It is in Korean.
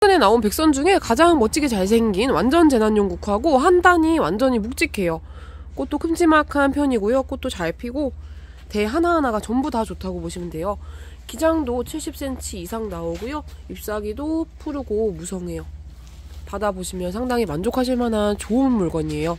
최근에 나온 백선 중에 가장 멋지게 잘생긴 완전 재난용 국화고 한 단이 완전히 묵직해요. 꽃도 큼지막한 편이고요. 꽃도 잘 피고 대 하나하나가 전부 다 좋다고 보시면 돼요. 기장도 70cm 이상 나오고요. 잎사귀도 푸르고 무성해요. 받아보시면 상당히 만족하실 만한 좋은 물건이에요.